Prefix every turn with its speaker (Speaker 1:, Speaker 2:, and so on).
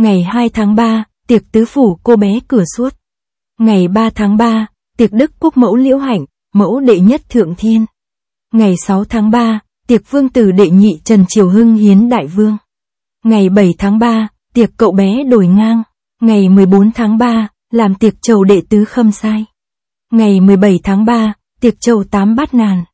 Speaker 1: Ngày 2 tháng 3, tiệc tứ phủ cô bé cửa suốt. Ngày 3 tháng 3, tiệc đức quốc mẫu liễu hạnh, mẫu đệ nhất thượng thiên. Ngày 6 tháng 3, tiệc vương tử đệ nhị Trần Triều Hưng hiến đại vương. Ngày 7 tháng 3, tiệc cậu bé đổi ngang. Ngày 14 tháng 3, làm tiệc trầu đệ tứ khâm sai. Ngày 17 tháng 3, tiệc trầu tám bát nàn